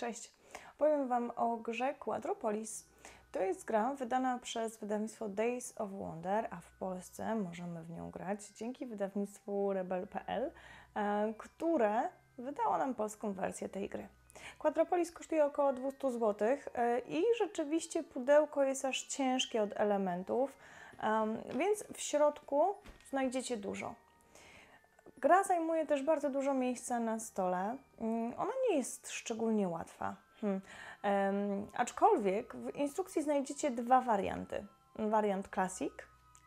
Cześć! Powiem Wam o grze Quadropolis. To jest gra wydana przez wydawnictwo Days of Wonder, a w Polsce możemy w nią grać dzięki wydawnictwu Rebel.pl, e, które wydało nam polską wersję tej gry. Quadropolis kosztuje około 200 zł e, i rzeczywiście pudełko jest aż ciężkie od elementów, więc w środku znajdziecie dużo. Gra zajmuje też bardzo dużo miejsca na stole. Mm, ona nie jest szczególnie łatwa. Hmm. Um, aczkolwiek w instrukcji znajdziecie dwa warianty. Wariant Classic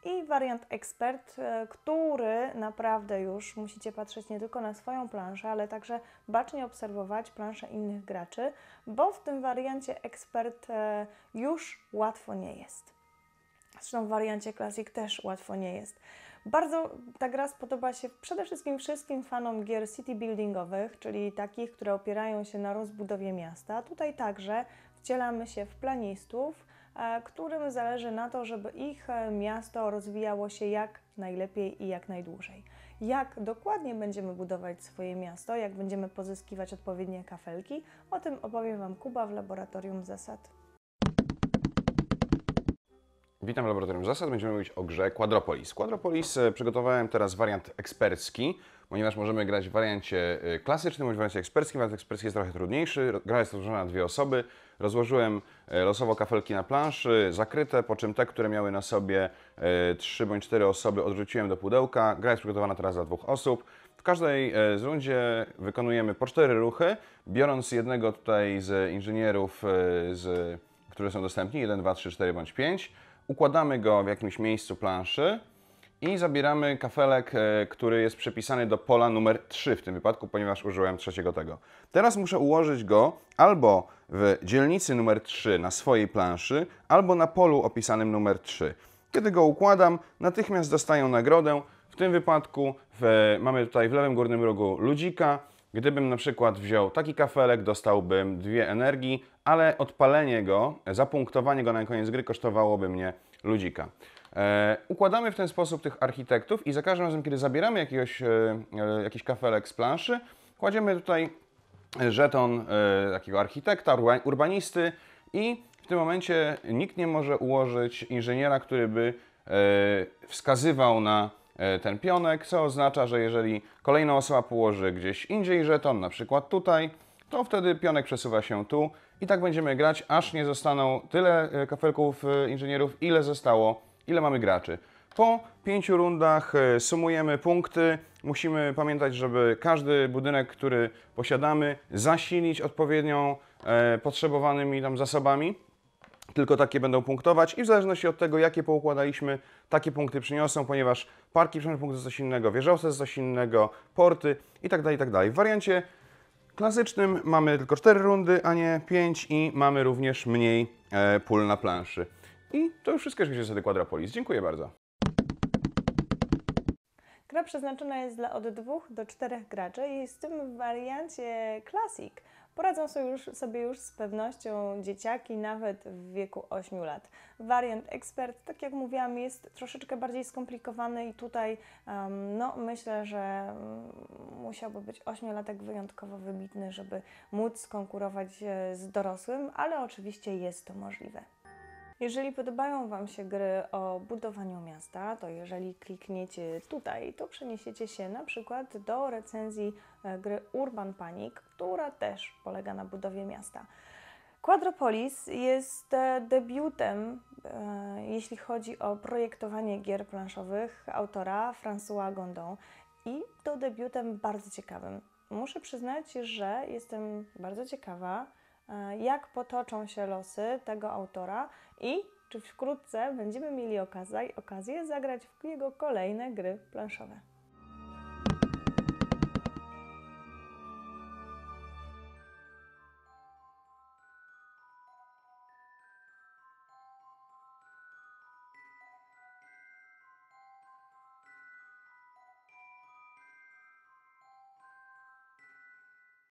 i wariant ekspert, e, który naprawdę już musicie patrzeć nie tylko na swoją planszę, ale także bacznie obserwować planszę innych graczy, bo w tym wariancie ekspert e, już łatwo nie jest. Zresztą w wariancie Classic też łatwo nie jest. Bardzo ta gra spodoba się przede wszystkim wszystkim fanom gier city buildingowych, czyli takich, które opierają się na rozbudowie miasta. Tutaj także wcielamy się w planistów, e, którym zależy na to, żeby ich e, miasto rozwijało się jak najlepiej i jak najdłużej. Jak dokładnie będziemy budować swoje miasto, jak będziemy pozyskiwać odpowiednie kafelki, o tym opowie Wam Kuba w Laboratorium Zasad. Witam w Laboratorium Zasad. Będziemy mówić o grze Quadropolis. Quadropolis e, przygotowałem teraz wariant ekspercki, ponieważ możemy grać w wariancie e, klasycznym bądź w wariancie eksperckim. Wariant ekspercki jest trochę trudniejszy. Gra jest rozłożona na dwie osoby. Rozłożyłem e, losowo kafelki na planszy, zakryte, po czym te, które miały na sobie trzy bądź cztery osoby odrzuciłem do pudełka. Gra jest przygotowana teraz dla dwóch osób. W każdej z rundzie wykonujemy po cztery ruchy, biorąc jednego tutaj z inżynierów, z, które są dostępni, 1, 2, 3, 4 bądź 5 układamy go w jakimś miejscu planszy i zabieramy kafelek, e, który jest przypisany do pola numer 3 w tym wypadku, ponieważ użyłem trzeciego tego. Teraz muszę ułożyć go albo w dzielnicy numer 3 na swojej planszy, albo na polu opisanym numer 3. Kiedy go układam, natychmiast dostaję nagrodę. W tym wypadku w, mamy tutaj w lewym górnym rogu ludzika, Gdybym na przykład wziął taki kafelek, dostałbym dwie energii, ale odpalenie go, zapunktowanie go na koniec gry kosztowałoby mnie ludzika. E, układamy w ten sposób tych architektów i za każdym razem, kiedy zabieramy jakiegoś, e, e jakiś kafelek z planszy, kładziemy tutaj żeton e, takiego architekta, urbanisty i w tym momencie nikt nie może ułożyć inżyniera, który by e, wskazywał na E, ten pionek, co oznacza, że jeżeli kolejna osoba położy gdzieś indziej żeton, na przykład tutaj, to wtedy pionek przesuwa się tu i tak będziemy grać, aż nie zostaną tyle e, kafelków e, inżynierów, ile zostało, ile mamy graczy. Po pięciu rundach sumujemy punkty. Musimy pamiętać, żeby każdy budynek, który posiadamy, zasilić odpowiednią e, potrzebowanymi tam zasobami tylko takie będą punktować i w zależności od tego, jakie poukładaliśmy, takie punkty przyniosą, ponieważ parki przynoszą punkty z coś innego, wieżowce z coś innego, porty itd., tak itd. Tak w wariancie klasycznym mamy tylko 4 rundy, a nie 5 i mamy również mniej e, pól na planszy. I to już wszystko, jeżeli chodzi o Quadrapolis. Dziękuję bardzo. Gra przeznaczona jest dla od 2 do 4 graczy i w tym wariancie Classic poradzą sobie już, sobie już z pewnością dzieciaki nawet w wieku 8 lat. Wariant ekspert, tak jak mówiłam, jest troszeczkę bardziej skomplikowany i tutaj um, no, myślę, że mm, musiałby być 8-latek wyjątkowo wybitny, żeby móc konkurować e, z dorosłym, ale oczywiście jest to możliwe. Jeżeli podobają Wam się gry o budowaniu miasta, to jeżeli klikniecie tutaj, to przeniesiecie się na przykład do recenzji e, gry Urban Panic, która też polega na budowie miasta. Quadropolis jest e, debiutem, e, jeśli chodzi o projektowanie gier planszowych autora François Gondon i to debiutem bardzo ciekawym. Muszę przyznać, że jestem bardzo ciekawa, E, jak potoczą się losy tego autora i czy wkrótce będziemy mieli okazję, zagrać w jego kolejne gry planszowe.